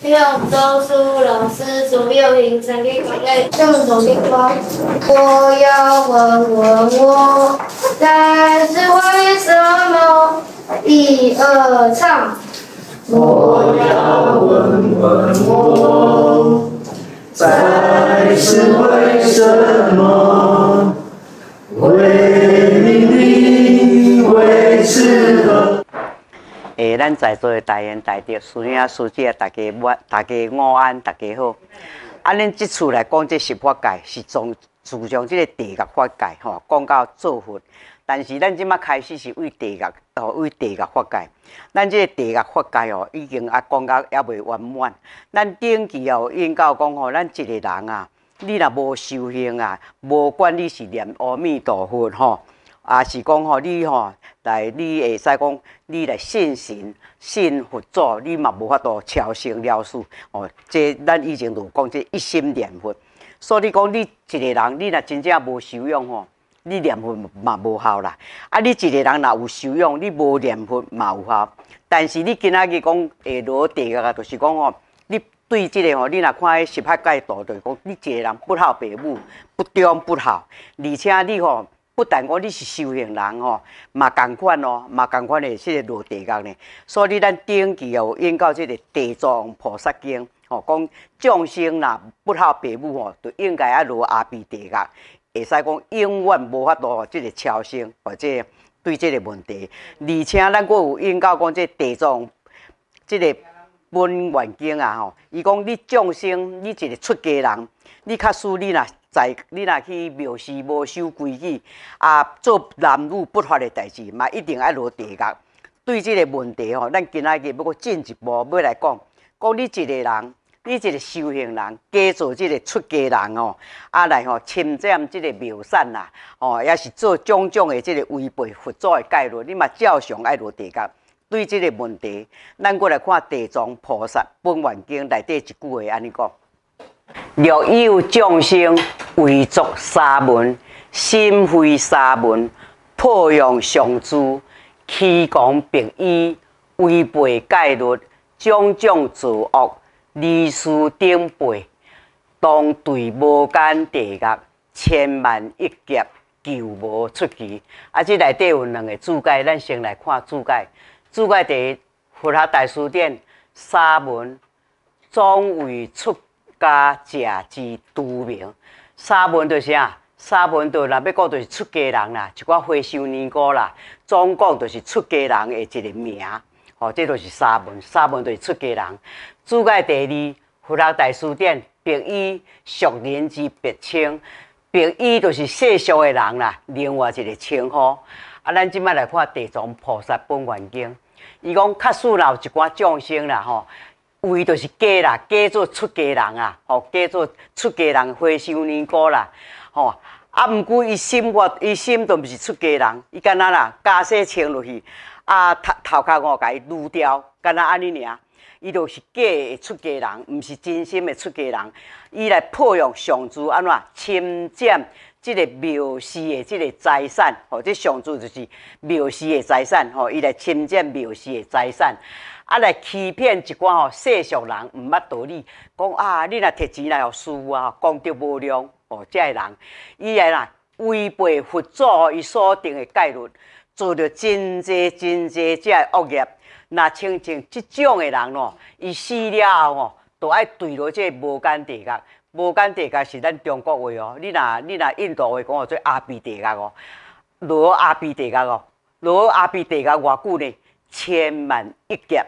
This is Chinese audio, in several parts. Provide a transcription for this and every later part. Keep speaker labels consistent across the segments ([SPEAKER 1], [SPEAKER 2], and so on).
[SPEAKER 1] 不要告诉老师总有人想听我来唱首歌我要问问我但是为什么一二唱我要问问我这是为什么为你为你为诶，咱在座的大人、大德、师兄、师姐，大家晚，大家午安，大家好。啊，咱即次来讲，即十法界是从自从即个地狱法界吼，讲到做福。但是咱即马开始是为地狱，哦，为地狱法界。咱即个地狱法界哦，已经啊，讲到还未圆满。咱顶期哦，因到讲吼，咱一个人啊，你若无修行啊，无管你是念阿弥陀佛吼。啊，是讲吼，你吼来，你会使讲，你来信神、信佛祖，你嘛无法度超生了事哦。这咱以前都讲，这一心念佛。所以讲，你一个人，你若真正无修养吼，你念佛嘛无效啦。啊，你一个人若有修养，你无念佛嘛有效。但是你今仔日讲诶，落地啊，就是讲吼，你对这个吼，你若看《迄十八界图》，就讲你一个人不孝父母，不忠不孝，而且你吼。不但讲你是修行人吼，嘛共款哦，嘛共款的，即个落地狱呢。所以咱早期有引到即个地藏菩萨经，吼，讲众生若不孝父母吼，就应该要落阿鼻地狱，会使讲永远无法度即个超生或者对即个问题。而且咱佫有引到讲即个地藏即个本愿经啊，吼，伊讲你众生，你一个出家人，你较输你啦。在你若去藐视无守规矩，啊做男女不法的代志，嘛一定爱落地狱。对即个问题吼，咱今仔日要阁进一步要来讲，讲你一个人，你一个修行人，加做即个出家人哦，啊来吼侵占即个庙产啦，吼也是做种种的即个违背佛祖的戒律，你嘛照常爱落地狱。对即个问题，咱过来看地藏菩萨本愿经内底一句话安尼讲。若有众生为作沙门，心非沙门，破用常住，起共病医，违背戒律，种种作恶，离殊顶背，当对无间地狱，千万亿劫求无出期。啊！这内底有两个注解，咱先来看注解。注解第一，佛学大师典沙门终为出。家宅之都名，三门就是啥？三门就是若要讲就是出家人啦，一寡花树尼姑啦，总共就是出家人的一个名。吼，这就是三门，三门就是出家人。注解第二，佛六大书典别以俗人之别称，别以就是世俗的人啦，另外一个称呼。啊，咱即卖来看《地藏菩萨本愿经》，伊讲确实有一寡众生啦，吼。为就是嫁啦，嫁做出家人啊，吼，嫁做出家人花香年糕啦，吼。啊，毋过伊心，我伊心都毋是出家人，伊干那啦，袈裟穿落去，啊，头头壳我伊撸掉，干那安尼尔，伊就是假的出家人，毋是真心的出家人。伊来抱养上主安怎侵占即个庙寺的即个财产，吼，这上主就是庙寺的财产，吼，伊来侵占庙寺的财产。啊，来欺骗一寡吼世俗人，毋捌道理，讲啊，你若摕钱来互输啊，功德无量哦，遮个人，伊来啦违背佛祖伊所定的戒律，做着真侪真侪这恶业。若亲像即种的人咯，伊死了后吼，就爱坠落个无间地狱。无间地狱是咱中国话哦，你若你若印度话讲哦，做阿鼻地狱哦，落阿鼻地狱哦，落阿鼻地狱偌久呢？千万亿劫。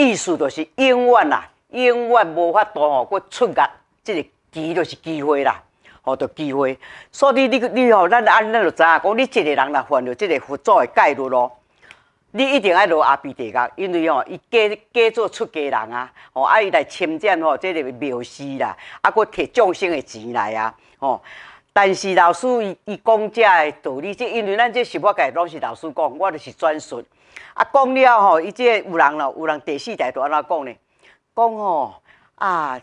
[SPEAKER 1] 意思就是永远啦，永远无法度吼，佫出格。即个机就是机会啦，吼，著机会。所以你你吼，咱安咱就知影，讲你一个人来犯着即个佛祖的戒律咯，你一定爱落阿鼻地狱，因为吼，伊假假做出家人啊，吼，啊伊来侵占吼，即个庙事啦，啊，佫摕众生的钱来啊，吼。但是老师伊伊讲遮的道理，即因为咱即十法界拢是老师讲，我就是转述。啊，讲了吼，伊即个有人咯，有人第四代都安怎讲呢？讲吼，啊，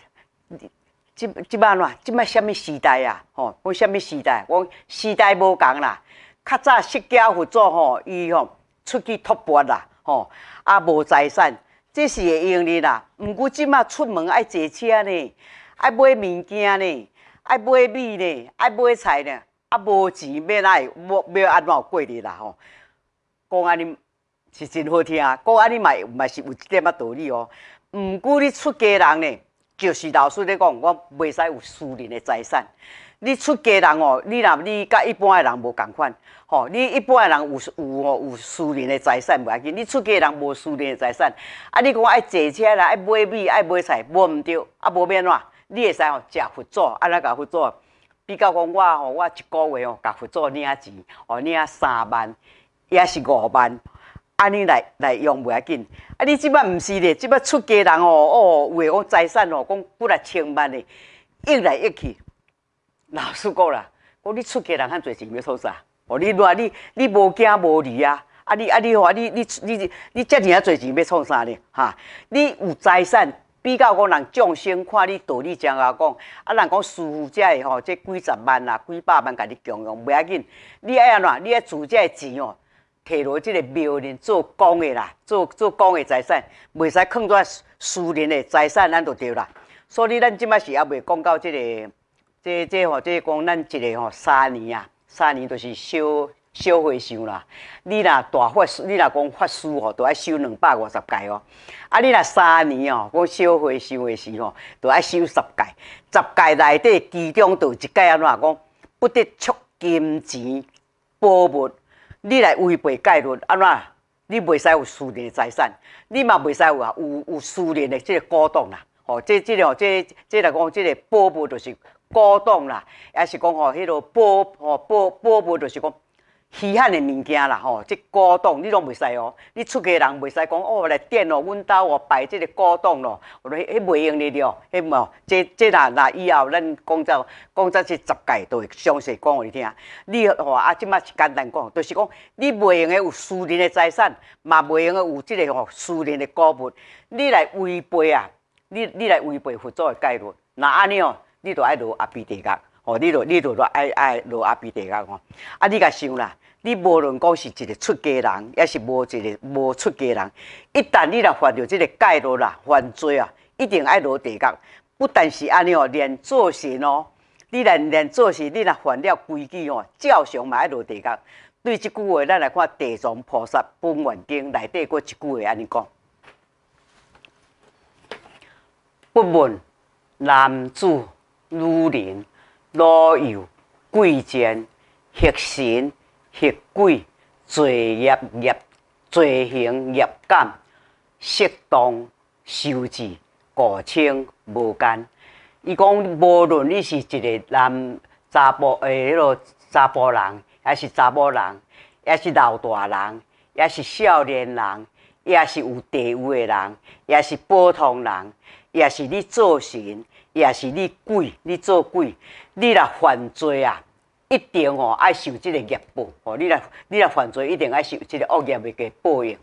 [SPEAKER 1] 即摆卖啊，即摆什物时代啊？吼，讲什物时代？讲时代无共啦，较早社交互助吼，伊吼出去托跋啦，吼啊无财产，这是会用咧啦。毋过即摆出门爱坐车呢，爱买物件呢，爱买米呢，爱买菜呢，啊无钱要哪会？无要安怎过日啦？吼，讲安尼。是真好听，个安尼嘛，嘛是有一点仔道理哦。毋过你出家人呢，就是老师咧讲，我袂使有私人的财产。你出家人哦，你若你甲一般的人无共款吼，你一般的人有有吼有私人的财产袂要紧，你出家人无私人的财产。啊，你讲爱坐车啦，爱买米，爱买菜，无毋着啊，无免啦，你会使哦，食佛祖，安尼甲佛祖？比较讲我吼，我一个月哦，甲佛祖领钱哦，领三万，也是五万。安尼来来用袂要紧，啊！你即摆毋是咧，即摆出家人哦哦，有诶讲财产哦，讲几若千万咧，益来益去，老师讲啦，讲你出家人赫做钱要创啥？哦，你话你你无惊无理啊！啊你啊你话你你你你遮尔啊做钱要创啥咧？哈！你有财产比较讲人众生看你道理怎啊讲，啊人讲师傅遮个吼，即几十万啊、几百万甲你供养袂要紧，你爱安怎？你爱自遮钱哦。摕落即个庙内做公的啦，做做公个财产，袂使放在私人个财产，咱就对啦。所以咱即摆是也未讲到即个，即即吼，即讲咱一个吼三年啊，三年就是烧小花香啦。你若大花，你若讲法师吼，都爱收两百五十届哦。啊，你若三年哦，讲小花香诶时哦，都爱收十届，十届内底其中就一届安怎讲不得触金钱、宝物。你来违背概律，安怎？你袂使有私人的财产，你嘛袂使有啊？有有私人的即个股东啦，吼！即即个吼，即即来讲，即个波波就是股东啦，也是讲吼，迄个波波波波就是讲。稀罕的物件啦，吼，即古董你拢袂使哦。你出去人袂使讲哦，来点哦，阮兜哦摆即个古董咯，迄迄袂用的了，迄无。这这啦啦以后，咱讲作讲作是十界都会详细讲互你听。你哦啊，即摆是简单讲，就是讲你袂用的有私人的财产，嘛袂用的有即个吼私人的古物，你来违背啊，你你来违背佛祖的戒律，那安尼哦，你就爱落阿鼻地狱。哦，你著你著落爱爱落阿鼻地狱哦！啊，你甲想啦，你无论讲是一个出家人，抑是无一个无出家人，一旦你若犯着即个戒律啦，犯罪啊，一定爱落地狱。不但是安尼哦，连做善哦，你连连做事，你若犯了规矩哦，照样嘛爱落地狱。对即句话，咱来看地藏菩萨本愿经内底过一句话安尼讲：不问男子女人。老有贵贱、或神或鬼，罪业业罪行业感，适当修治，故称无间。伊讲，无论你是一个男查甫诶，迄落查甫人，抑是查某人，抑是老大人，抑是少年人，抑是有地位的人，抑是普通人，抑是你做神，抑是你鬼，你做鬼。你若犯罪啊，一定哦爱受即个业报哦。你若你若犯罪，一定爱受即个恶业的个报应，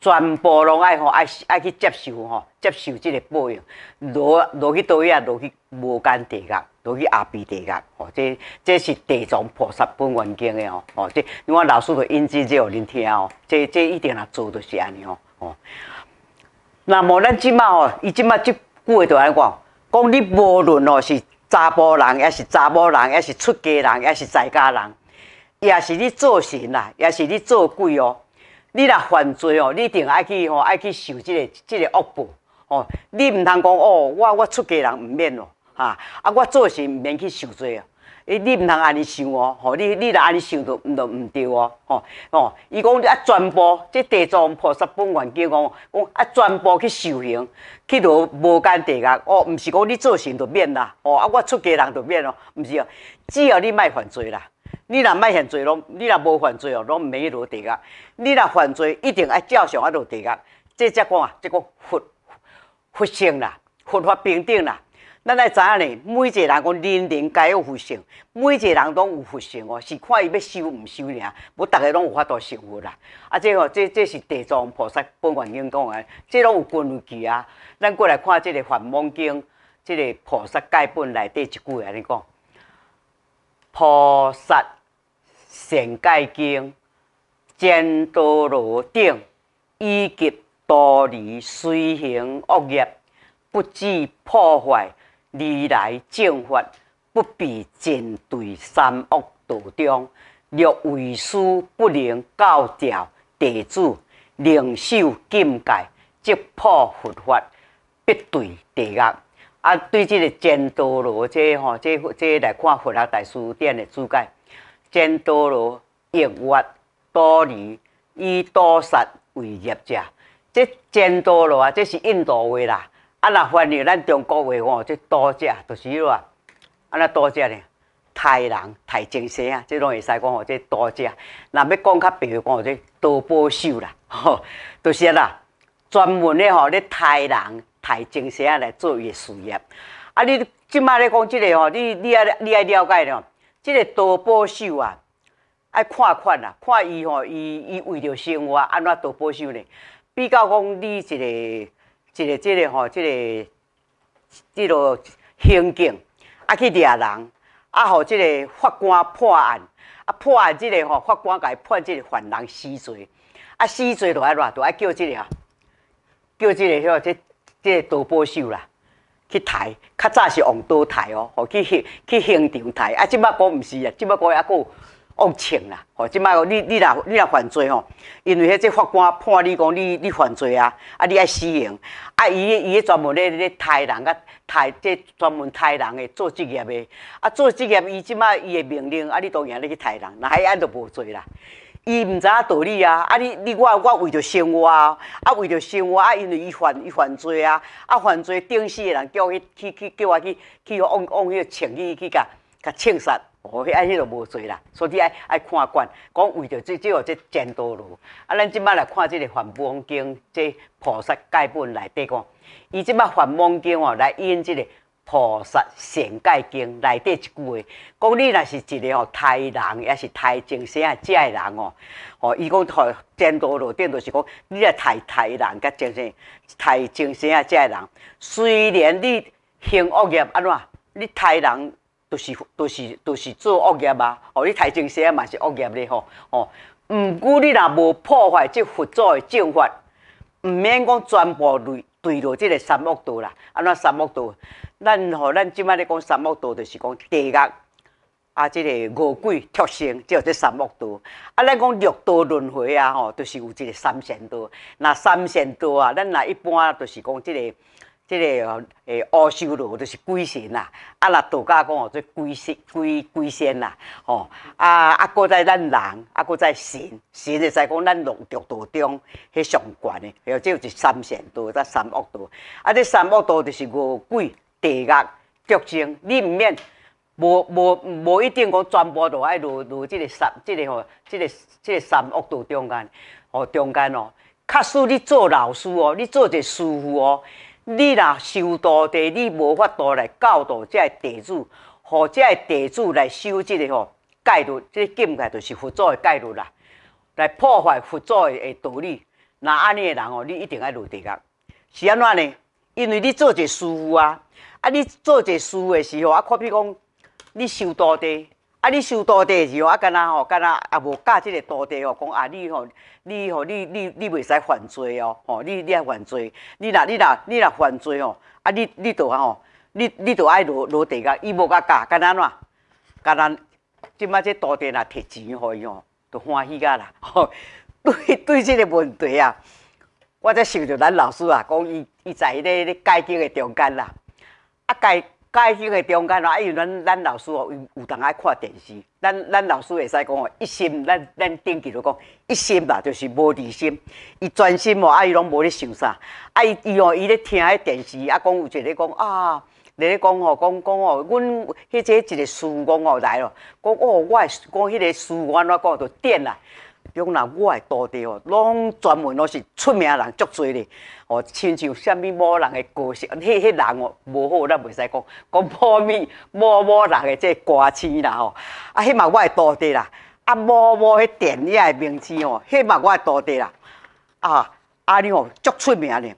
[SPEAKER 1] 全部拢爱吼爱爱去接受吼，接受即个报应，落落去位啊，落去无间地狱，落去阿鼻地狱。哦，这这是地藏菩萨本愿经的哦。哦，这你看老师都引进这，让恁听哦。这这一定啊做，就是安尼哦。哦，那么咱即嘛哦，伊即嘛即句话就安讲，讲你无论哦是。查甫人也是查某人，也是出家人，也是在家人，也是你做神啦，也是你做鬼哦。你若犯罪哦，你定爱去哦，爱去受即个即个恶报哦。你毋通讲哦，我我出家人毋免哦，哈啊我做神毋免去受罪哦。诶，你唔通安尼想哦，吼！你你若安尼想，都都就唔对哦，吼吼！伊讲啊，全部这地藏菩萨本愿经讲，讲啊，全部去修行，去落无间地狱哦，毋是讲你做善就免啦，哦啊，我出家人就免咯，毋是哦，只要你莫犯罪啦，你若莫犯罪，拢你若无犯罪哦，拢毋免落地狱。你若犯罪，一定爱照常啊落地狱。这则讲啊，这讲佛佛性啦，佛法平等啦。咱来知影呢，每一个人讲人人皆有佛性，每一个人拢有佛性哦，是看伊要修毋修尔。无，逐个拢有法度修活啦。啊，即个、即、这是地藏菩萨本愿经讲的，即拢有根据啊。咱过来看即个《梵网经》，即个《菩萨戒本》内底一句安尼讲：，菩萨善戒经，坚多罗顶，以及多离随行恶业，不至破坏。历来正法不必尽对三恶道中，六为师不能教调弟子，忍受禁戒，即破佛法，必对地狱。啊，对这个旃陀罗即吼，即即来看《佛学大师典》的注解：旃陀罗，业恶多离，以多杀为业者。这旃陀罗啊，这是印度话啦。啊！若翻译咱中国话吼，即多只，就是迄啊，安怎多只呢？杀人、杀精神啊，即拢会使讲吼，即多只。若要讲较白话讲，即多保守啦，吼，就是啦，专门咧吼咧杀人、杀精神来做业事业。啊，你即摆咧讲即个吼，你你爱你爱了解了，即个多保守啊，爱看款啦，看伊吼，伊伊为着生活安怎多保守呢？比较讲你一个。一个、即个吼、即个、即个刑警啊，去掠人啊，互即个法官破案啊，破案即个吼，法官伊判即个犯人死罪，啊，死罪落来偌就爱叫即个，叫即个即即个赌博秀啦，去刣较早是往刀刣哦，吼去去现场刣啊，即摆个毋是啊，即摆抑还有。恶情啦！吼，即摆你你若你若犯罪吼，因为迄个法官判你讲你你犯罪啊，啊你爱死刑啊，伊伊迄专门咧咧杀人啊，杀即专门杀人诶，做职业诶，啊做职业，伊即摆伊诶命令啊，你都赢咧去杀人，那迄安都无罪啦，伊毋知影道理啊，啊你你我我为着生活啊，为着生活啊，因为伊犯伊犯罪啊，啊犯罪定死诶人叫去去去叫我去去往往迄个枪去去甲甲枪杀。哦，遐迄就无做啦，所以爱爱看管，讲为着最少即争道路。啊，咱即摆来看即个《梵文经》即菩萨戒本内底讲，伊即摆《梵文经》哦来引即个菩萨善戒经内底一句话，讲你若是一个哦，胎人抑是胎精生啊，个人哦，哦，伊讲在争道路顶就是讲，你若太太人甲精生，胎精生啊，个人，虽然你行恶业安怎，你胎人。都是都是都是做恶业啊！哦，你抬正邪嘛是恶业咧吼！哦，毋过你若无破坏即佛祖的正法，毋免讲全部累对落即个三恶道啦。安怎三恶道？咱吼，咱即摆咧讲三恶道，就是讲地狱啊，即个五鬼畜生，即即三恶道。啊，咱讲六道轮回啊，吼，就是有即个三善道。若三善道啊，咱若一般就是讲即个。即个哦，诶，乌修罗就是鬼神啦。啊，若道教讲哦，做鬼神、鬼鬼仙啦，吼啊啊，佫再咱人，啊佫再神神会使讲咱六道中迄上悬诶，吓，即有一三善道，则三恶道。啊，这三恶道就是五鬼、地狱、毒精。你毋免无无无一定讲全部都爱落落即个三即个吼，即个即个三恶道中间，吼中间哦，确实你做老师哦，你做者师傅哦。你若修道地，你无法度来教导这地主，给个地主来修这个哦，戒律，这境界就是佛祖的戒律啦，来破坏佛祖的道理，那安尼的人哦，你一定要落地啊。是安怎呢？因为你做者事啊，啊，你做者事的时候啊，可比讲你修道地。啊！你徒弟德时候啊！敢若吼，敢若也无教即个徒弟哦，讲啊！你吼，你吼，你你你袂使犯罪哦，吼！你你也犯罪，你若你若你若犯罪哦，啊！你你啊吼，你你就爱落落地个，伊无甲教，敢若啊，敢若即摆这徒弟啊，摕钱互伊哦，就欢喜个啦！吼！对对，即个问题啊，我才想着咱老师啊，讲伊伊在迄个，改革的中间啦，啊改。介个中间哦，啊伊有咱咱老师哦有有当爱看电视，咱咱老师会使讲哦一心，咱咱顶期就讲一心吧，就是无二心，伊专心哦，啊伊拢无咧想啥，啊伊伊哦伊咧听迄电视啊，讲有一个讲啊，咧讲哦讲讲哦，阮迄个一个师讲哦来咯，讲哦我讲迄个我安怎讲就癫啦。中讲我诶多地哦，拢专门拢是出名人足侪咧，哦，亲像啥物某人诶歌星，迄迄人哦无好咱袂使讲，讲某咪某某人诶即歌星啦吼，啊迄嘛我诶多地啦，啊某某迄电影诶明星哦，迄嘛我诶多地啦，啊，安尼哦足出名咧。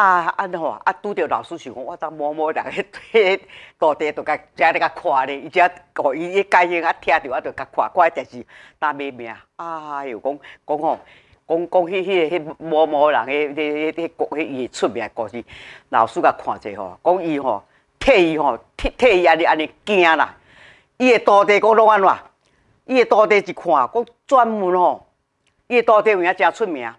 [SPEAKER 1] 啊啊吼啊！拄着老师想我我当某某人迄迄大地都甲遮咧甲看咧，伊只互伊一解因啊，听着我着甲看，看电视当卖名？啊！哟，讲讲吼，讲讲迄迄迄某某人迄迄迄国迄伊会出名，就是老师甲看者吼，讲伊吼，替伊吼，替替伊安尼安尼惊啦！伊个徒弟讲拢安怎？伊个徒弟一看讲专门吼，伊个徒弟有影真出名。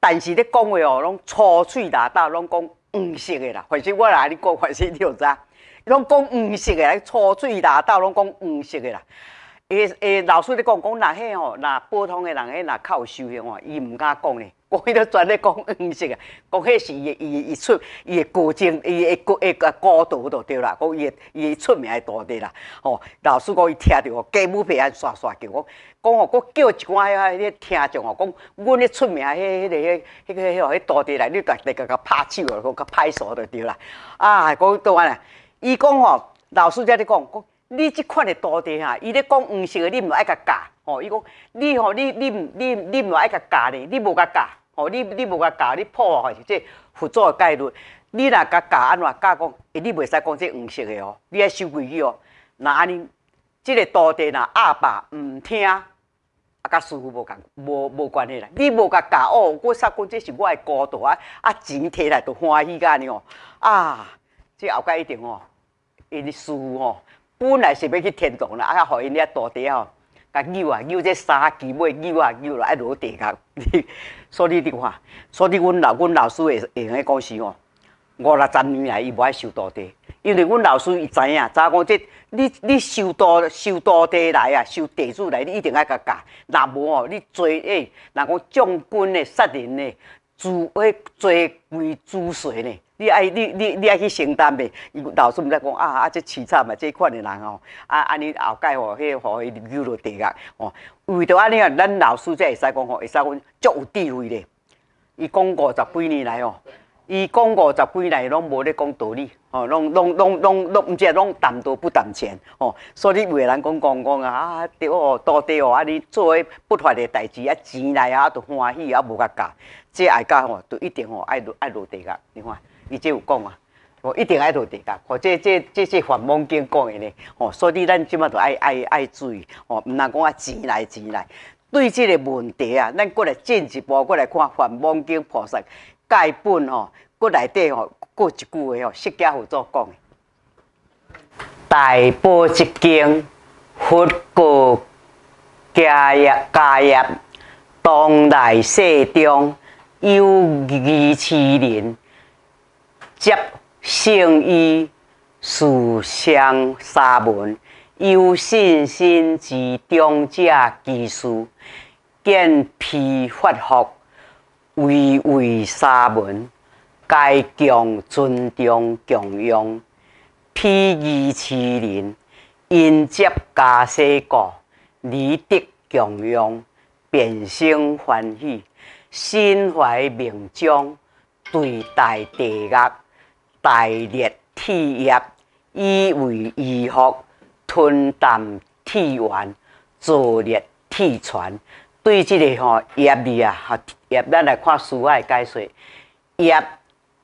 [SPEAKER 1] 但是咧讲话哦，拢粗喙大刀，拢讲黄色的啦。反正我来你讲，反正你知，啥，拢讲黄色的，粗喙大刀，拢讲黄色的啦。诶诶，老师咧讲，讲那迄哦，那普通的人迄那较有修养哦，伊毋敢讲咧。我迄都专咧讲黄色个，讲迄是伊伊伊出伊个高精伊个高个高度就对啦。讲伊的伊的出名的徒弟啦，哦，老师讲伊听着哦，家母平安刷刷叫讲，讲哦，我叫一寡遐咧听众哦，讲阮咧出名迄迄个迄迄个迄个徒弟来，你大家甲拍手个，甲拍手就对啦。啊，讲倒尼伊讲哦，老师在咧讲，讲你即款的徒弟哈，伊咧讲黄色个，你毋爱甲教，哦，伊讲你吼，你你毋你你毋爱甲教咧，你无甲教。哦，你你无甲教，你破坏是这佛祖诶戒律。你若甲教安怎教讲，诶，你袂使讲这黄色诶哦，你爱收规矩哦。若安尼，即个徒弟若阿爸毋听，啊甲师傅无共无无关系啦。你无甲教哦，我煞讲这是我的高度啊，啊钱摕来都欢喜甲安尼哦。啊，这后盖一定哦，因师父哦本来是要去天堂啦，啊，互因遐徒弟哦。甲拗啊，拗这三支尾，拗啊拗来落地甲。所以你看，所以阮老阮老师会会安尼讲是哦，五六十年来伊无爱收徒弟，因为阮老师伊知影，早讲即你你收徒收徒弟来啊，收弟子来，你一定爱甲教，若无哦，你做诶，若讲将军诶杀人诶，做诶做鬼主帅呢。你爱你你你爱去承担伊老师毋知讲啊啊！这凄惨啊，这款诶人哦，啊安尼后盖哦，迄个伊留落地啊，哦。为着安尼啊，咱老师则会使讲吼，会使讲足有智慧咧。伊讲五十几年来哦，伊讲五十几年来拢无咧讲道理哦，拢拢拢拢拢毋知拢谈多不谈钱哦。所以为人讲讲讲啊啊，对哦，多对哦，啊尼做诶不法诶代志啊，钱来啊都欢喜啊，无甲教。即爱教哦，就一定哦爱落爱落地脚，你看。伊即有讲啊，我一定爱读的㗋。可这这这些梵王经讲的呢，哦，所以咱即码着爱爱爱注意哦，毋通讲啊钱来钱来。对这个问题啊，咱过来进一步过来看《梵梦经》菩萨戒本哦，骨内底哦，过一句话哦，释迦佛祖讲的：大波一经，佛告家叶，家叶当来世中有二千年。接圣于树上沙门，有信心之中者之士，见披发服，巍巍沙门，该强尊重强用，披衣持念，因接家世故，礼德强用，便生欢喜，心怀明章，对待地狱。白热体液以为衣服，吞淡体丸，造裂体船。对这个吼液字啊，吼液，咱来看书阿会解释。液、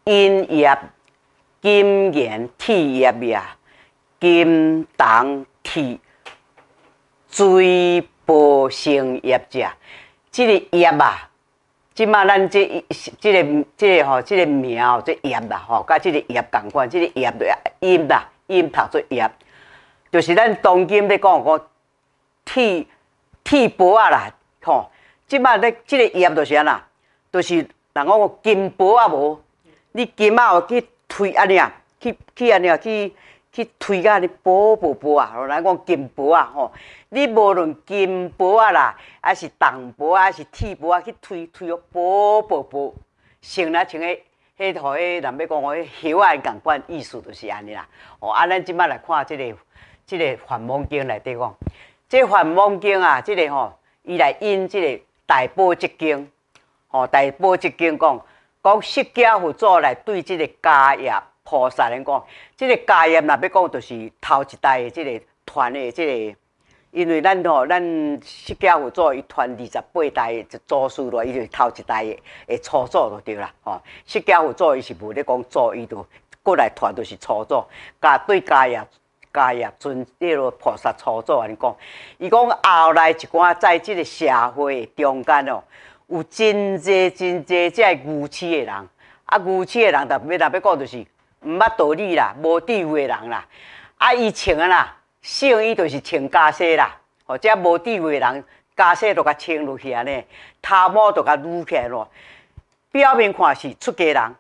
[SPEAKER 1] 银液、金盐、体液呀，金铜体，最薄性液者，这个液啊。即马咱是即个、即个吼、即个名即个叶啦吼，甲即个叶共款，即个叶啊，音啦，音读做叶，就是咱当今在讲个铁铁箔啊啦，吼，即马咧即个叶就是安那，就是人讲讲金箔啊无，你金啊去推安尼啊，去去安尼啊去。去推甲你薄薄薄啊，来讲金箔啊，吼！你无论金箔啊啦，还是铜箔啊，还是铁箔啊，去推推哦，薄薄薄，成啊。像个迄头诶，人要讲我遐外感款意思就是安尼啦。哦，啊，咱即摆来看即个即个《梵王经》内底讲，即《梵王经》啊，即个吼，伊来引即个《大宝积经》，吼，《大宝积经》讲讲释迦佛祖来对即个家业。菩萨咧讲，即个家业，若要讲，就是头一代的即个传的即个，因为咱吼，咱释迦佛祖伊传二十八代就祖师落，伊就是头一代的初祖就对啦，吼，释迦佛祖伊是无咧讲祖，伊就过来传，就是初祖，甲对家业，家业尊列个菩萨初祖，安尼讲，伊讲后来一寡在这个社会中间哦，有真侪真侪即个愚痴的人，啊，愚痴的人，要若要讲就是。毋捌道理啦，无智慧人啦。啊，伊穿啊啦，姓伊就是穿家西啦。哦，即无智慧人，家西都甲穿落去安尼，头毛都甲撸起来咯。表面看是出家人，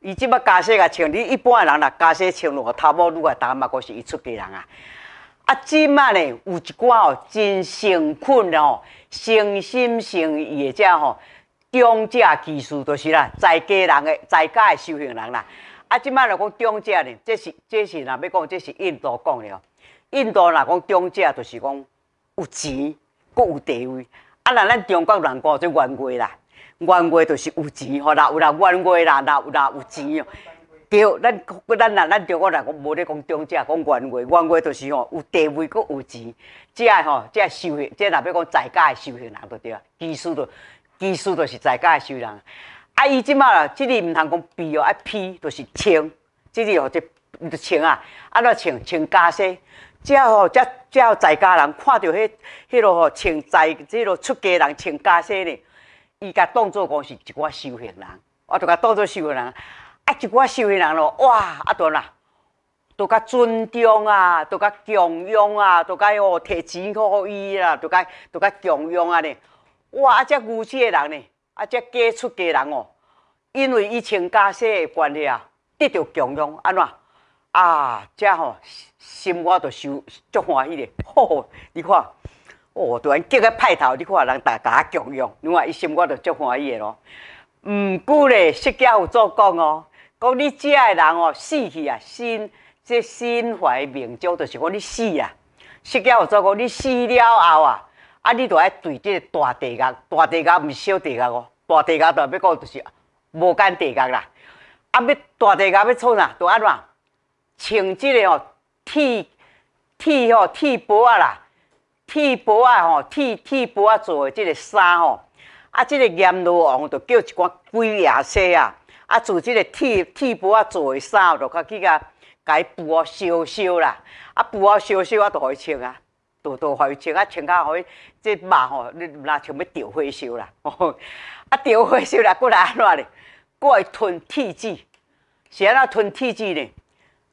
[SPEAKER 1] 伊即摆家西甲穿，你一般的人啦，家西穿落去，头毛撸来，打嘛，阁是伊出家人啊。啊，即摆呢有一寡哦，真诚恳哦，诚心诚意的，遮吼、哦，中者技术就是啦，在家人个在家的修行人啦。啊，即摆来讲中介呢，这是这是若要讲，这是印度讲了。印度若讲中介，就是讲有钱，佮有地位。啊，若咱中国人讲做冤家啦，冤家就是有钱吼，啦有啦冤家啦，若有啦有钱哦。对，咱咱若咱中国人讲无咧讲中介，讲冤家，冤家就是吼有地位佮有钱。即个吼，即个受，即若要讲在家的受人，都对啊。技术的，技术的就是在家的受人。啊，伊即卖啦，即日毋通讲比哦，啊，批就是穿，即日哦就就穿啊，啊，若穿？穿家西，只要吼，只要在家人看到迄迄落吼穿在即落出家人穿家西呢，伊甲当作讲是一寡修行人，我就甲当作修行人。啊，一寡修行人咯，哇，啊，多啦，都甲尊重啊，都甲敬仰啊，都甲哦摕钱互伊啦，都甲都甲敬仰啊呢。哇，啊只牛时诶人呢，啊只嫁出家人哦。因为伊穿袈裟的关系啊，得到供养，安怎啊？遮吼心心着就足欢喜咧。吼，你看，哦，突然叫个派头，你看人大家供养，你看伊心我着足欢喜诶咯。毋久咧，释迦有做讲哦，讲你遮诶人哦，死去啊，心即心怀民族，就是讲你死啊。释迦有做讲，你死了后啊，啊，你就爱对即个大地啊，大地啊，毋是小地哦，大地啊，特要讲就是。无干地工啦。啊，要大地工要创啥？都安怎？穿即个吼铁铁吼铁箔啊啦，铁箔啊吼铁铁箔仔做诶即个衫吼、啊，即、个阎罗王就叫一寡鬼爷些啊，啊做即个铁铁箔仔做诶衫，就较去甲甲伊布啊烧烧啦。啊，布啊烧烧啊，都互伊穿啊。多多互伊穿啊，穿甲互伊即肉吼，你若像要着火烧啦，吼、哦，啊着火烧啦，过来安怎咧？过会吞铁字，是安怎吞铁字呢？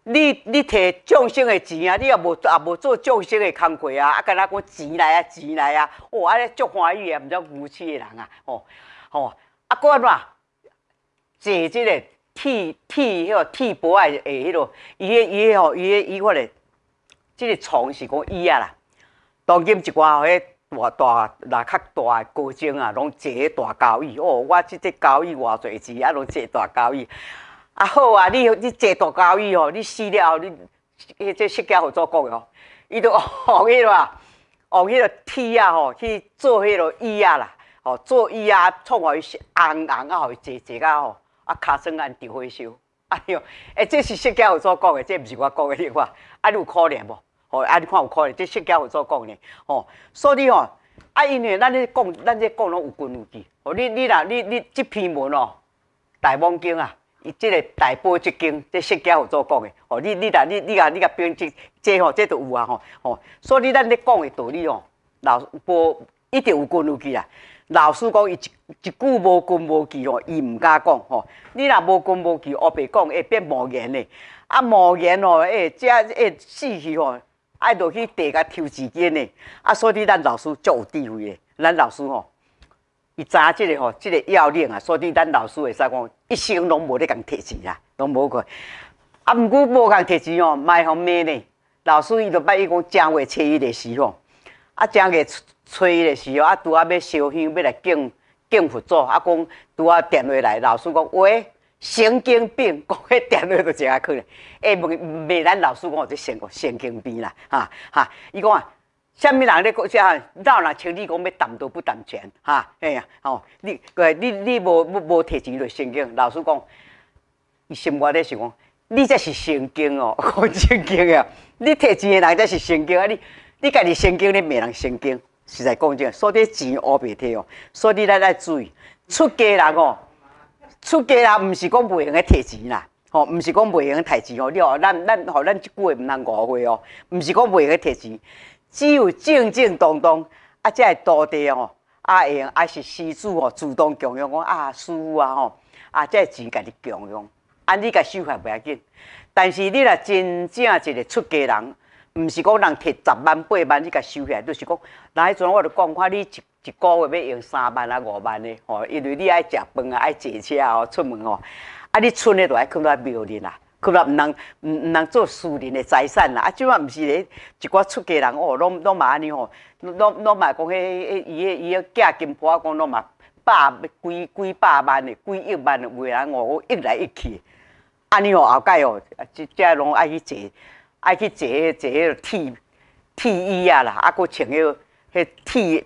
[SPEAKER 1] 你你摕众生的钱啊，你也无也无做众生的工课啊，啊干若讲钱来啊钱来啊，哇！啊尼足欢喜啊，知有无耻的人啊，哦哦。啊，安怎坐即个铁铁个铁钵的诶，迄啰，伊迄伊迄吼伊迄伊发的，即个床是讲伊啊啦，当今一寡吼迄。偌大，那较大，诶高精啊，拢坐大交椅哦。我即只交椅，偌侪钱啊，拢坐大交椅。啊好啊，你你坐大交椅哦，你死了后，你，迄只设计有做讲诶哦？伊都学 迄落啊，学迄落铁啊吼去做迄落椅啦，吼做椅啊，创是红红啊，伊坐坐啊吼。啊，尻川安掉回收，哎呦，诶，这是设计有作讲的？这毋是我讲的，你话？啊，你可怜无？哦，啊，你看有可能，这世界有做讲哩？哦，所以哦，啊，因为咱咧讲，咱咧讲拢有根有据。哦，你你啦，你你这篇文哦，大望经啊，伊这个大波绝经，这世界有做讲的，哦，你你啦，你你啊，你啊，编辑这哦，这都有啊，吼，哦，所以咱咧讲的道理哦，老无一定有根有据啊。老师讲一一句无根无据哦，伊唔敢讲。哦，你若无根无据，哦，别讲会变无言嘅。啊，无言哦，诶，这诶，死去哦。爱落去地甲抽一根嘞，啊，所以咱老师足有智慧的，咱老师吼，伊查即个吼，即个要领啊！所以咱老师会使讲，一生拢无咧共摕钱啦，拢无过。啊，毋过无共摕钱吼，卖互骂嘞。老师伊就捌伊讲，正月初伊的时吼，啊，正月初伊的时吼，啊，拄啊要烧香要来敬敬佛祖，啊，讲拄啊电话来，老师讲，喂。神经病，讲迄电话都一下去咧。哎，问问咱老师讲，我就神神经病啦，哈哈。伊讲啊，啥物人咧？讲即下老难像你讲要谈都不谈全，哈，哎呀，哦，你来，你你无无提钱就神经。老师讲，伊心肝咧想讲，你这是神经哦，神经啊！你提钱的人才是神经啊！你你家己神经咧，骂人神经，实在公正，说点钱乌白提哦，所以咱来注意，出家人哦。出家人毋是讲袂用个提钱啦，吼，毋是讲袂用提钱哦。你吼，咱咱吼，咱即句话毋通误会哦。毋是讲袂用个提钱，只有正正当当啊，才会多的哦。啊，会用啊是施主哦，主动强用讲啊，师啊，吼啊，会钱给你强用，安你甲收下袂要紧。但是你若真正一个出家人，毋是讲人摕十万八万，你甲收来，都是讲那迄阵我著讲看你。一个月要用三万啊五万的哦，因为你爱食饭啊，爱坐车哦，出门哦，啊，你剩的都爱扣在庙里啦，扣在毋通毋毋通做私人的财产啦。啊，即马毋是咧，一寡出家人哦，拢拢嘛安尼哦，拢拢嘛讲迄迄伊迄伊迄嫁金婆讲拢嘛百几几百万的、几亿万的为人哦，一来一去，安尼哦，后盖哦，即即拢爱去坐，爱去坐坐迄铁铁椅啊啦，啊，佮穿迄迄铁。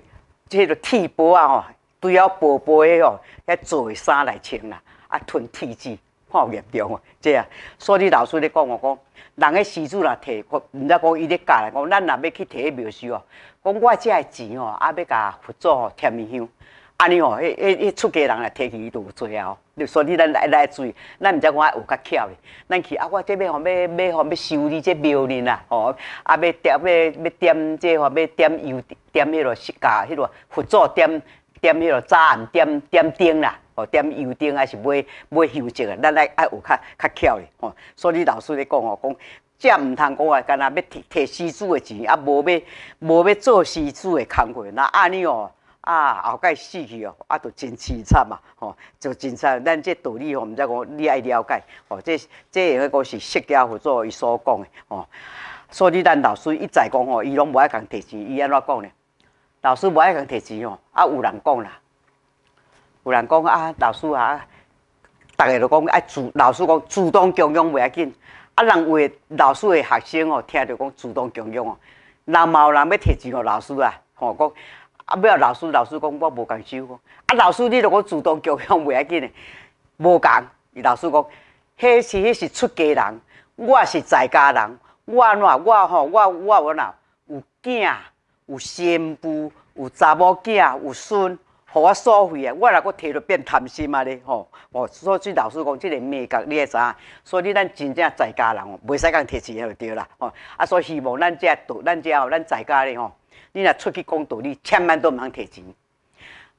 [SPEAKER 1] 迄个铁布啊吼，对了薄薄的吼，遐做个衫来穿啦，啊吞铁质，好严重哦，这样。所以老师咧讲我讲人咧施主若摕，毋知讲伊咧教来讲，咱若要去摕去庙事哦，讲我只个钱哦，啊要甲佛祖哦贴香。安尼哦，迄迄迄出家人来提起伊都有做啊哦。所以你咱来来注意，咱毋知我有较巧诶。咱去啊，我这要吼要要吼要修理这庙呢啦，哦，啊要点要要点这吼要点油点迄落释迦迄落佛祖点点迄落早暗点点灯啦，哦点油灯还是买买香烛诶。咱来爱有较较巧诶，吼。所以老师咧讲哦，讲即毋通讲啊，干若要摕摕施主诶钱，啊无要无要做施主诶工课，那安尼哦。啊，后盖死去哦，啊，都真凄惨嘛，吼，就真惨。咱这道理吼，毋知讲，你爱了解，吼，这这个是释迦佛祖所讲的，吼。所以咱老师一再讲吼，伊拢无爱共提钱，伊安怎讲呢？老师无爱共提钱吼，啊，有人讲啦，有人讲啊，老师啊，逐个都讲爱主，老师讲主动供养袂要紧，啊，人为老师的学生哦，听着讲主动供养哦，人嘛有人要提钱互老师啊，吼，讲。啊！尾后老师，老师讲我无共哦。啊，老师，你如果主动叫向袂要紧嘞？无共，伊老师讲，迄是迄是出家人，我是在家人。我安怎？我吼，我我我哪有囝，有新妇，有查某囝，有孙，互我所费啊！我若果摕着变贪心啊咧，吼！所以老师讲即个美诀，你知影。所以咱真正在家人哦，袂使讲摕钱就对啦。吼、啊，所以希望咱遮，咱遮哦，咱在家人吼。你若出去讲道理，千万都毋通摕钱。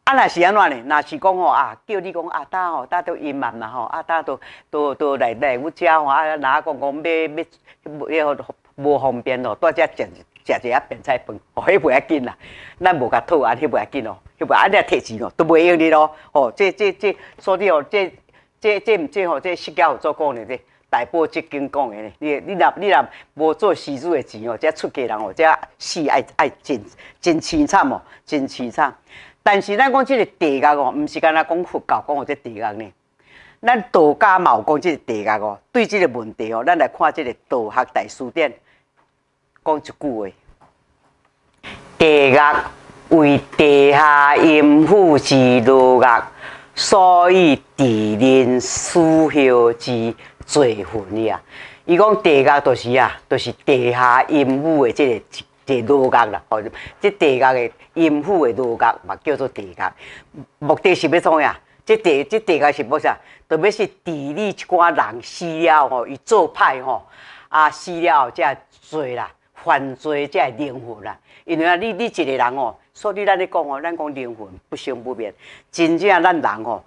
[SPEAKER 1] 啊，若是安怎呢？若是讲吼啊，叫你讲啊，达吼达到一万嘛吼，啊达都都都来来我遮吼。啊，哪讲讲要要要，无方便咯，在遮食食一下便菜饭，哦，迄袂要紧啦。咱无甲讨，啊，迄袂要紧咯，迄袂啊，你拿摕钱咯，都袂用你咯。哦，这这这，所以哦，这这这毋这吼，这私家户做讲呢这。大伯即经讲的呢，你你若你若无做施主的钱哦，即出家人哦，即死爱爱真真凄惨哦，真凄惨。但是咱讲即个地狱哦，毋是干若讲佛教讲个即地狱呢？咱道家嘛有讲即个地狱哦，对即个问题哦，咱来看即个道学大辞典。讲一句话，地狱为地下阴府之路园，所以地灵死后之。罪分呀！伊讲地狱都是啊，都是地下阴府的即个地牢狱啦。哦，即地狱的阴府的牢狱嘛叫做地狱。目的是要创啥？即地即地狱是欲啥？特别是地理一寡人死了吼，伊做歹哦，啊死了后才罪做啦，犯罪才会灵魂啦。因为啊，你你一个人哦，所以咱咧讲哦，咱讲灵魂不生不灭，真正咱人哦。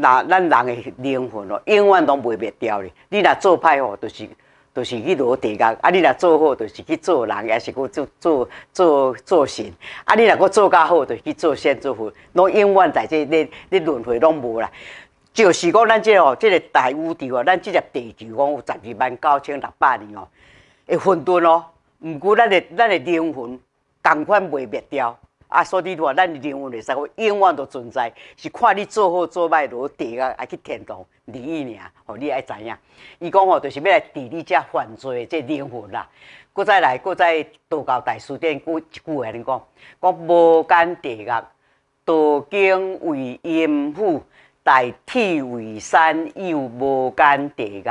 [SPEAKER 1] 那咱人诶灵魂哦，永远都袂灭掉咧。你若做歹哦，就是就是去落地狱；啊，你若做好，就是去做人，也是去做做做做神。啊，你若阁做较好，就去做仙做佛。拢永远在即你你轮回，拢无啦。就是讲咱即哦，即个大宇宙哦，咱即个地球讲有十二万九千六百年哦，会混沌哦。毋过咱个咱个灵魂，共款袂灭掉。啊，所以话咱灵魂个生活永远都存在，是看你做好做歹，落地狱啊去天堂而已尔。哦，你爱知影？伊讲哦，就是要来治你遮犯罪个即灵魂啦。佫再来，佫再道教大书典，句一句话你讲，讲无间地狱道经为阴府，大替为山，又无间地狱，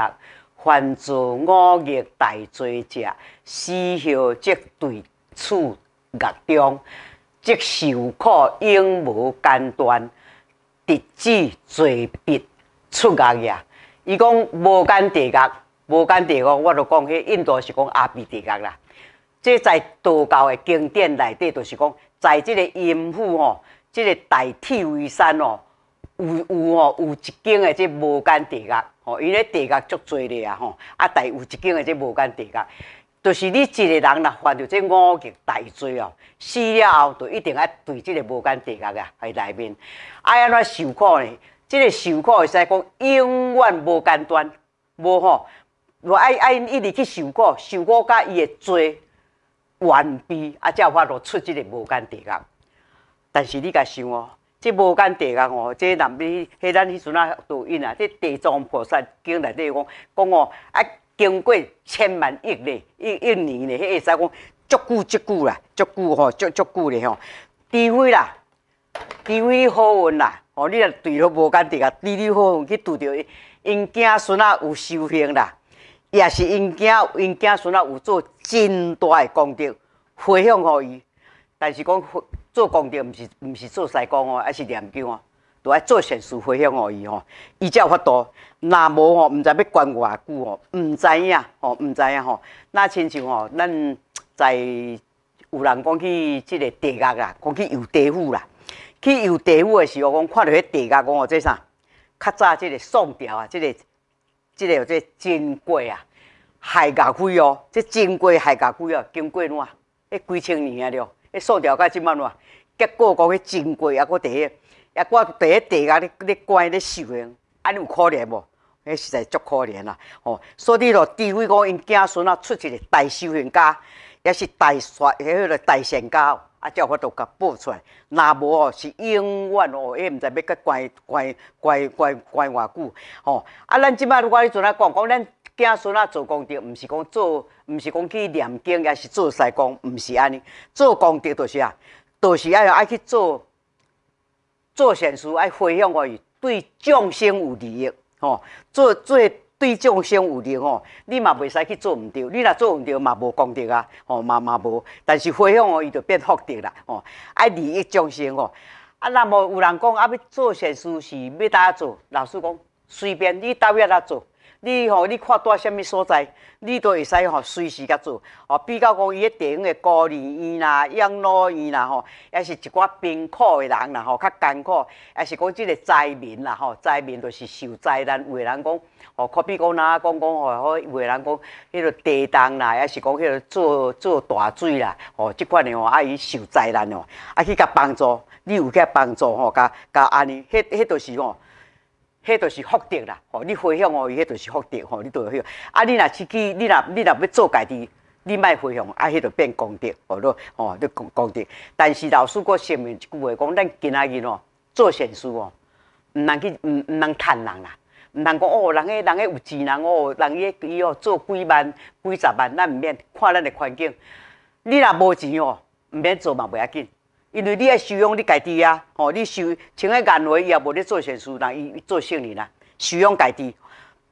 [SPEAKER 1] 犯罪五欲大罪者，死后即对处狱中。即受苦永无间断，直至罪毕出狱呀！伊讲无间地狱，无间地狱，我都讲迄印度是讲阿鼻地狱啦。即在道教的经典内底，就是讲在即个阴府吼，即个大替为山哦，有有哦，有一间的即无间地狱吼，伊咧地狱足多咧啊吼，啊，但有一间的即无间地狱。就是你一个人啦，犯着这五极大罪哦，死了后就一定爱对这个无间地狱啊，喺内面爱安怎受苦呢？这个受苦会使讲永远无间断，无吼，我爱爱一直去受苦，受苦甲伊个罪完毕，啊，才法度出这个无间地狱。但是你甲想哦，这无间地狱哦，这南边迄咱迄阵啊，抖音啊，这地藏菩萨经内底讲，讲哦，啊。经过千万亿嘞，一一年嘞，迄会使讲足久足久啦，足久吼，足足久嘞吼，除非啦，除非好运啦，哦，你若对了无干地啊，除非好运去拄到伊，因囝孙啊有修行啦，也是因囝因囝孙仔有做真大诶功德回向互伊，但是讲做功德毋是毋是做西工哦，还是念经哦。都爱做善事，回向给伊吼。伊有法度。那无吼，毋知要关偌久哦？唔知呀，吼，毋知影吼毋知影吼那亲像吼，咱在有人讲去即个地下啦，讲去游地府啦。去游地府的时候，讲看到迄地下，讲哦，做啥？较早即个宋朝啊，即个即个有这金龟啊，海甲龟哦。这金龟、海甲龟哦，金龟偌？迄几千年了了。迄宋朝个即满偌？结果讲迄金龟啊，搁第一。啊！我第一地啊，咧咧关咧受刑，安尼有可怜无？迄实在足可怜啦！哦，所以咯，智慧讲因囝孙啊，出一个大修行家，也是大帅，迄个大善家，啊，照法度甲报出来。若无哦，是永远哦，伊毋知要阁关关关关关偌久哦。啊，咱即摆如果你阵那讲讲，咱囝孙啊做功德，毋是讲做，毋是讲去念经，也是做西工，毋是安尼。做功德就是啊，就是爱爱去做。做善事爱回向，我对众生有利益，吼，做做对众生有利，吼，你嘛袂使去做毋对，你若做毋对嘛无功德啊，吼嘛嘛无，但是回向哦伊就变福德啦，吼，爱利益众生哦，啊那么有人讲啊要做善事是要大家做，老师讲随便你倒要来做。你吼，你看在什物所在，你都会使吼随时甲做哦。比较讲伊个地方的孤儿院啦、养老院啦吼，也是一寡贫苦的人啦吼，较艰苦，也是讲即个灾民啦吼，灾民就是受灾难，有的人讲哦，可比讲哪讲讲吼，有诶人讲迄个地动啦，也是讲迄个做做大水啦，哦，即款诶吼，啊伊受灾难哦，啊去甲帮助，你有甲帮助吼，甲甲安尼，迄迄就是哦。迄著是福德啦，吼！你回向哦，伊迄著是福德，吼！你就许。啊，你若是去，你若你若要做家己，你莫回向，啊，迄著变功德，哦，了，吼，你功功德。但是老师佫上面一句话讲，咱今仔日哦，做善事哦，毋通去毋毋通趁人啦，毋通讲哦，人诶人诶有钱人哦，人伊诶伊哦做几万、几十万，咱毋免看咱诶环境。你若无钱哦，毋免做嘛袂要紧，因为你要修养你家己啊，吼！你修穿个颜回伊也无咧做善事，人伊做圣人啊！修养家己，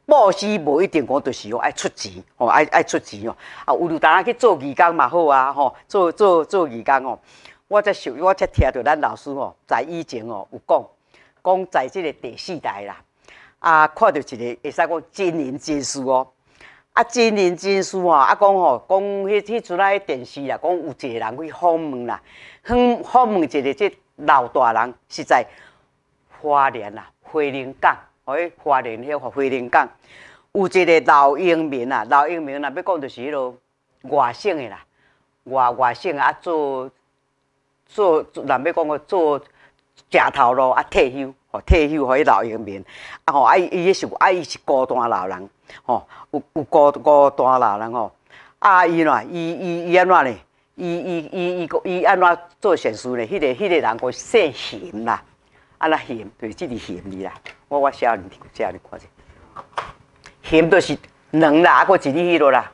[SPEAKER 1] 布施无一定讲就是哦，爱出钱哦，爱爱出钱哦。啊，有如当去做义工嘛好啊，吼！做做做义工哦。我则想，我则听到咱老师哦，在以前哦有讲，讲在即个第四代啦，啊，看到一个会使讲真人真事哦。啊，真人真事吼，啊，讲吼，讲迄、迄出来迄电视啦，讲有一个人去访问啦，去访问一个即老大人，是在花莲啦，花莲港，花莲迄花莲港，有一个老英明啊，老英明啦，要讲就是迄啰外省的啦，外外省啊，做做，若要讲个做，吃头路啊，退休，吼退休，迄老英明，啊吼，啊伊迄是，啊伊是孤单老人。哦，有有高高大啦，然后啊，伊若伊伊伊安怎呢？伊伊伊伊个伊安怎做善事呢？迄个迄个人个善行啦，安那行对，这是行啦。我我教你，互你看者，行都是人啦，还一字迄落啦？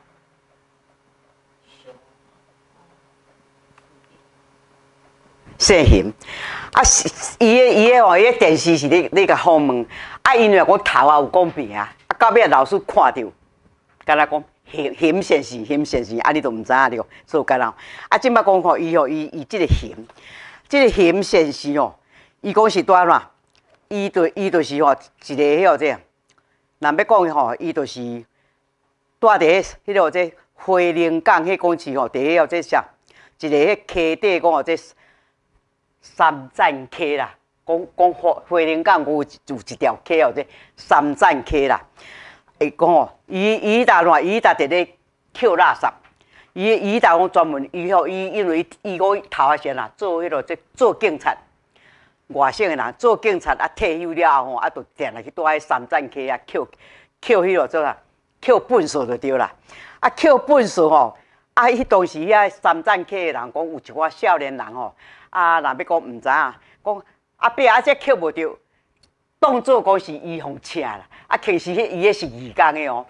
[SPEAKER 1] 善行啊，伊个伊个哦，伊个电视是咧咧甲访问啊，因为我头啊有讲病啊。到尾老师看到，甲咱讲，迄迄先生，迄先生，啊，你都毋知影了，所以甲人，啊，即摆讲吼，伊吼，伊，伊即个咸，即个咸先生吼，伊讲是倒哪，伊就伊就是吼一个迄号这，难要讲吼，伊就是蹛伫迄号这花莲港迄个司吼，第一个这啥，一个迄溪底讲哦这三站溪啦。讲讲花花莲港有有一条溪哦，做三栈溪啦。伊讲哦，伊伊搭哪？伊搭直咧捡垃圾。伊伊搭讲专门，伊吼伊因为伊个头先啦，做迄落做做警察。外省诶人做警察啊，退休了吼，啊，就定来去住喺三栈溪啊捡捡迄落做啥？捡粪扫就对啦。啊，捡粪扫吼，啊，迄当时遐三栈溪诶人讲有一寡少年人吼，啊，若要讲毋知影讲。啊，别啊，只捡无着，当做讲是伊互请啦，啊，其实迄伊迄是义工的哦。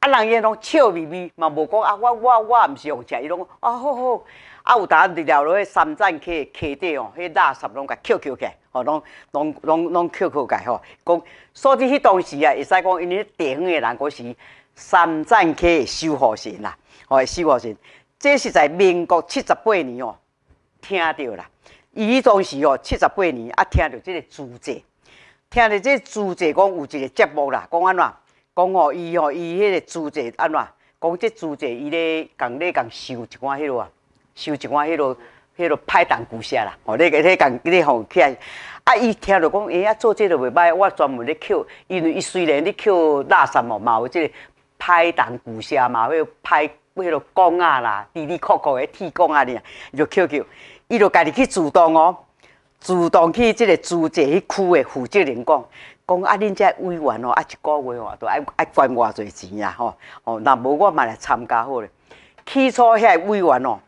[SPEAKER 1] 啊，人伊拢笑眯眯，嘛无讲啊，我我我毋是互请，伊拢讲啊，好好。啊，有当了了去三站去溪底哦，迄垃圾拢甲捡捡起，哦，拢拢拢拢捡捡起吼。讲所以迄当时啊，会使讲因为地方的人佫是三站去守护神啦，哦，守护神。这是在民国七十八年哦，听着啦。伊迄当时哦，七十八年啊，听着即个朱者，听着即个朱者讲有一个节目啦，讲安怎？讲哦，伊哦，伊迄个朱者安怎？讲即朱者伊咧，共咧共收一寡迄落啊，收一寡迄落，迄落歹档古虾啦。哦，咧共咧共咧吼起来。啊，伊听着讲，哎呀，做这着袂歹，我专门咧捡，因为伊虽然咧捡垃圾嘛，嘛有个歹档古虾嘛，有拍，有迄落缸啊啦，滴滴扣扣的铁缸啊哩，就捡捡。伊就家己去主动哦，主动去即个组迄区的负责人讲，讲啊，恁遮委员哦，啊一个月哦，都爱爱捐偌济钱啊吼，哦，若无我嘛来参加好咧。起初遐委员哦，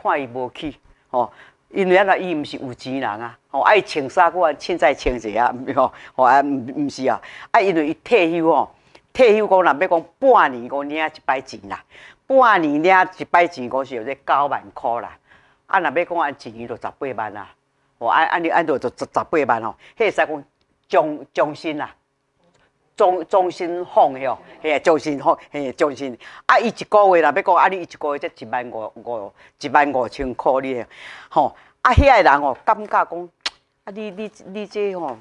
[SPEAKER 1] 看伊无去，吼，因为啊，伊毋是有钱人啊，哦，爱穿衫裤啊，凊彩穿一啊，毋是吼，哦，啊，毋毋是啊，啊，因为伊退休哦，退休讲，若要讲半年，讲领一摆钱啦，半年领一摆钱，讲是有咧九万箍啦。啊！若要讲按一年就十八万啊，哦，按按你按做就十十八万哦。迄个使讲中中心啦，中中心放哦，嘿中心放嘿中心。啊，伊一个月若要讲啊，你一个月才一万五五一万五千块哩，吼。啊，遐个人哦，感觉讲啊，你你你这吼，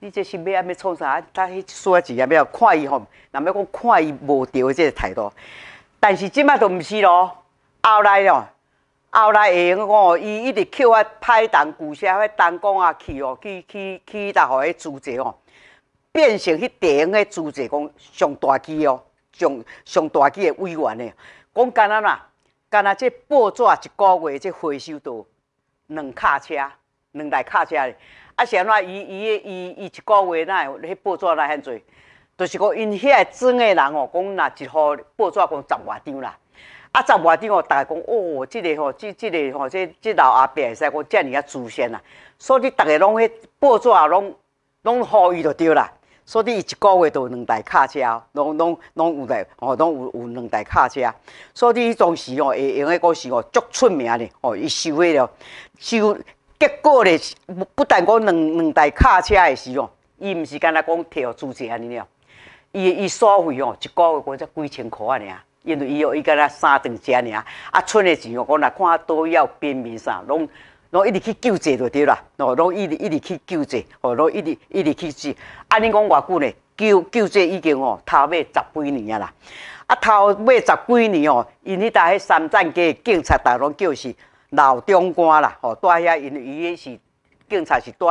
[SPEAKER 1] 你这是要安尼创啥？他去说一字也要看伊吼，若要讲看伊无对的这态度。但是即摆都毋是咯，后来哦。后来会用讲哦，伊一直捡啊，派单、促销、迄东讲啊去哦，去去去，搭互伊租者哦，变成迄去顶诶租者讲上大机哦，上上大机诶，委员诶讲干呐啦，干呐这报纸一个月这回收到两卡车、两台卡车嘞。啊，安怎伊伊伊伊一个月会迄报纸来赫侪，都是讲因遐装的人哦，讲若一号报纸讲十外张啦。啊！十外天哦，大家讲哦，即个吼，即即个吼，即即老阿伯会使讲遮尔啊，祖先啊，所以逐个拢迄报纸啊，拢拢呼吁就对啦。所以一个月都两台卡车，拢拢拢有台哦，拢有有两台卡车。所以伊当时哦，会用个故事哦，足出名的哦，伊收起了收。结果嘞，不但讲两两台卡车的时哦，伊毋是干那讲退休租先安尼了，伊伊收费哦，一个月讲才几千箍啊，尔。因为伊哦，伊敢若三顿食尔，啊，剩诶钱哦，我来看都要边面衫，拢拢一直去救济就对啦，哦，拢一直一直去救济，哦，拢一直一直去治。啊，你讲偌久呢？救救济已经哦，头尾十几年啊啦，啊，头尾十几年哦，因迄搭迄三站街警察大拢叫是老长官啦，哦，住遐因为伊诶是。警察是住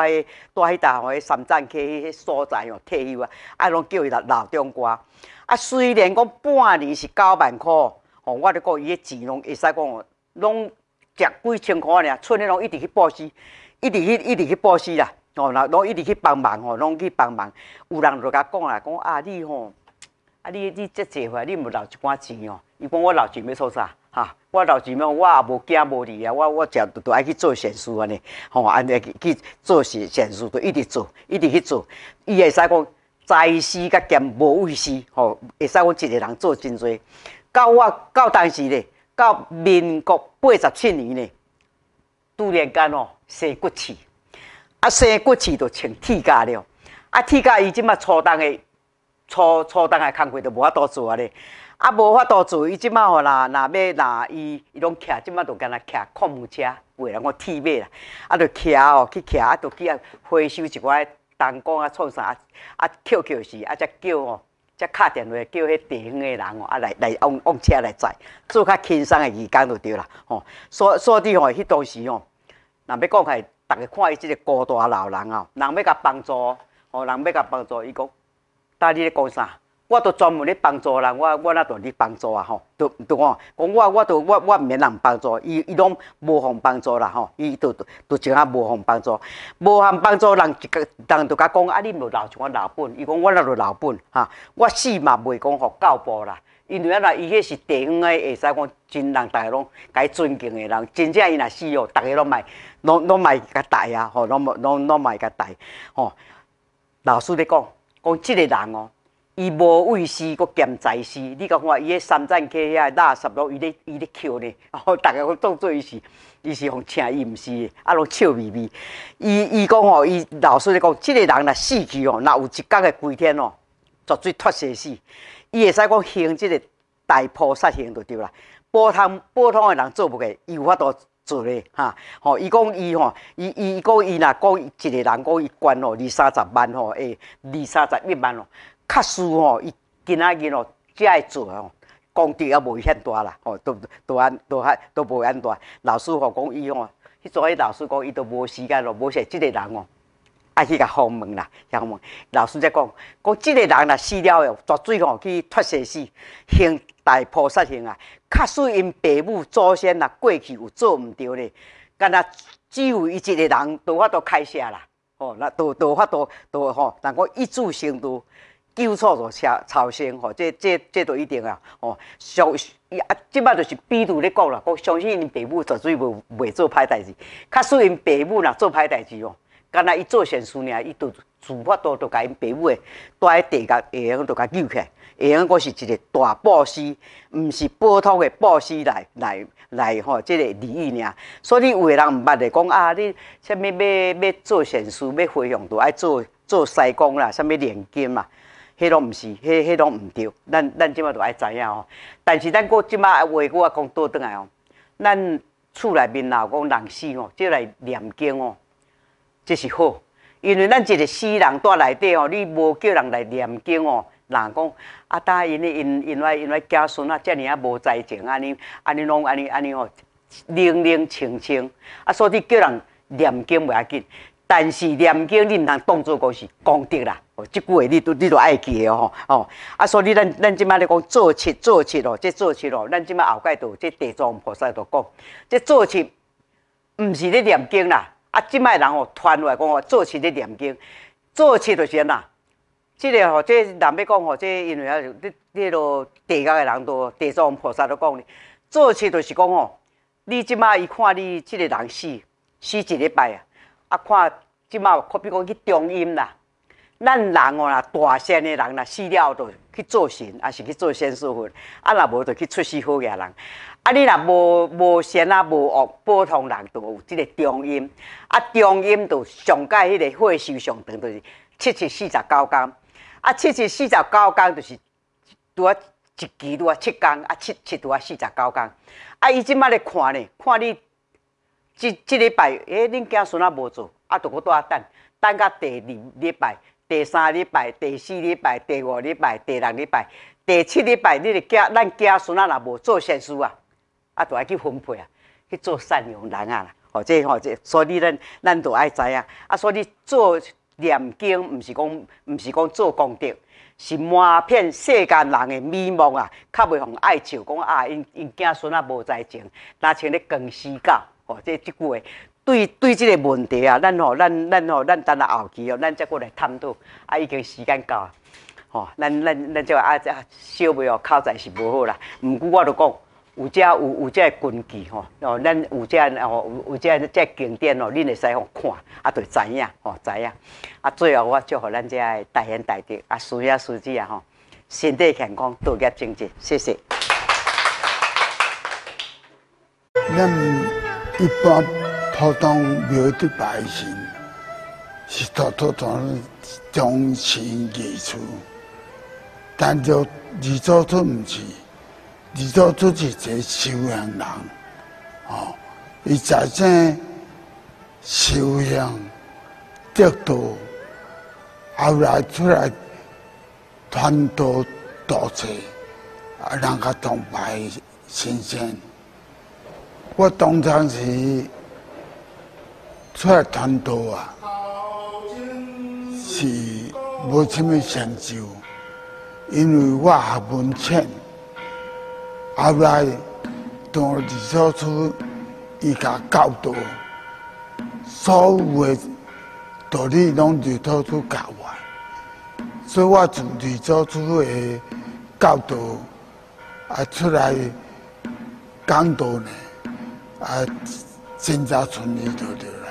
[SPEAKER 1] 住迄搭，吼，迄三站区迄所在哦，退休啊，啊，拢叫伊老老中官。啊，虽然讲半年是九万箍吼，我咧讲伊迄钱拢会使讲，拢食几千块尔，剩的拢一直去报喜，一直去一直去报喜啦，吼，然后拢一直去帮忙吼，拢去帮忙。有人就甲讲啊，讲啊，你吼，啊你你遮侪话，你毋留一寡钱哦？伊讲我留钱欲做啥？哈，我老姊妹，我也无惊无离啊，我我常都都爱去做善事安尼，吼，安尼去去做善善事，就一直做，一直去做。伊会使讲财事甲兼无畏事，吼，会使讲一个人做真多。到我到当时咧，到民国八十七年咧，突然间哦生骨刺，啊生骨刺就穿铁甲了，啊铁甲伊即马初当的初初当的工课就无法度做啊咧。啊，无法度做伊即摆吼，若若要若伊，伊拢徛，即摆都敢若徛矿务车，袂人我替马啦，啊，就徛哦，去徛，啊，就去啊，回收一寡东工啊，创啥，啊，捡捡是，啊，才叫哦，才敲电话叫迄地方诶人哦，啊来来往往车来载，做较轻松诶日工就对啦，吼，所所以吼，迄当时吼，若要讲起，逐家看伊即个孤单老人哦，人要甲帮助，哦，人要甲帮助，伊讲，大你咧讲啥？我都专门咧帮助人，我我哪都哩帮助啊！吼，都都吼，讲我我都我我毋免人帮助，伊伊拢无互帮助啦！吼，伊都都怎啊无互帮助？无互帮助人就人就甲讲啊！你无留一碗老本，伊讲我哪要老本哈？我死嘛袂讲互教步啦！因为啊，伊迄是第一个会使讲真人大个拢解尊敬诶人，真正伊若死哦，逐个拢袂拢拢袂甲抬啊！吼，拢拢拢袂甲抬！吼，老师咧讲讲即个人哦。伊无畏死，佮咸在死。你讲看，伊迄三站起遐垃圾路，伊咧伊咧捡咧，哦，大家讲做伊是，伊是互请伊毋是。啊，拢笑眯眯。伊伊讲吼，伊老师咧讲，即个人若死去吼，若有一角个规天吼，绝对脱生死。伊会使讲行即个大菩萨行就对啦。普通普通个人做唔起，伊有法度做咧，哈。哦，伊讲伊吼，伊伊伊讲伊若讲一个人讲伊捐吼二三十万吼，诶，二三十一万咯。确实哦，伊今仔日哦，遮会做哦，功德也无遐大啦，哦，都都安都还都无安大。老师吼讲伊哦，迄阵迄老师讲伊都无时间咯，无像即个人哦，爱去甲访问啦，访问。老师则讲，讲即个人若死了哦，绝水吼去脱生死，行大菩萨行啊。确实因爸母祖先若过去有做毋对咧，干那只有一个人，都法都开下啦，哦，那都都法都都吼，人讲一柱性都。救错就瞎朝鲜吼，这这这都一定啊！哦，相伊啊，即摆就是比如咧讲啦，讲相信因爸母绝对无袂做歹代志，较输因爸母若做歹代志哦。干那伊做善事尔，伊就自发都都甲因爸母诶带迄地界下样都甲救起来。下样讲是一个大布施，毋是普通诶布施来来来吼，即个利益尔。所以有诶人毋捌诶讲啊，你啥物要要做善事，要费用着爱做做西工啦，啥物年金啊。迄拢毋是，迄迄拢毋对。咱咱即马都爱知影吼。但是咱过即马话过啊讲倒转来吼，咱厝内面有讲人死哦，即来念经哦，这是好。因为咱一个死人在内底哦，你无叫人来念经哦，人讲啊，当因因因为因为囝孙啊，遮尔啊无才情，安尼安尼拢安尼安尼哦，冷冷清清。啊，所以叫人念经袂要紧，但是念经毋人当做讲是功德啦。哦，即句话你都你都爱记哦吼哦。啊，所以咱咱即摆咧讲做七做七咯，即做七咯，咱即摆后盖都即地藏菩萨都讲，即做七毋是咧念经啦。啊，即摆人哦，传话讲哦，做七咧念经，做七就是怎即个吼，即人要讲吼，即因为啊，你你都地界的人都地藏菩萨都讲咧，做七就是讲吼，你即摆伊看你即个人死死一礼拜啊，啊看即摆可比讲去中阴啦。咱人哦啦，大仙的人啦，死了就去做神，也是去做仙师佛，啊，若无就去出师好个人。啊，你若无无仙啊，无恶，普通人就有即个中阴。啊，中阴就上界迄个岁寿上长就是七七四十九工，啊，七七四十九工就是拄啊一期拄啊七工，啊七七拄啊四十九工，啊，伊即摆咧看咧，看你即即礼拜，诶恁囝孙啊无做，啊，就搁拄啊等，等甲第二礼拜。第三礼拜、第四礼拜、第五礼拜、第六礼拜、第七礼拜，你的囝、咱囝孙啊，若无做善事啊，啊，都爱去分配啊，去做善养人啊。哦，这哦这，所以咱咱都爱知啊。啊，所以做念经，毋是讲，毋是讲做功德，是满遍世间人的美梦啊，较未互爱笑，讲啊，因因囝孙啊无才情，那像咧僵尸教，哦，这一句话对对，这个问题啊，咱吼，咱咱吼，咱等在后期哦，咱再过来探讨。啊，已经时间到，吼，咱咱咱这啊这小妹哦，口才是无好啦。毋过我都讲，有这有有这根据吼，哦，咱有这哦有有这这景点哦，恁会使吼看，啊，就知影，吼，知影。啊，最后我祝福咱这大贤大德啊，书爷啊，姐啊，吼，身体健康，多吉增吉，谢谢。
[SPEAKER 2] 咱一般。我当庙的百姓是偷偷从从心之出，但就你做出唔是，你做出是一修行人，哦，伊在正修行得多，后来出来团图多钱，啊，人家当拜神仙，我当然是。出来传道啊，是无什么成就，因为我学文浅，后来从二主处伊个教导，所有的道理拢地主处教啊，所以我从二主处的教导啊出来讲道呢，啊，真在村里头的。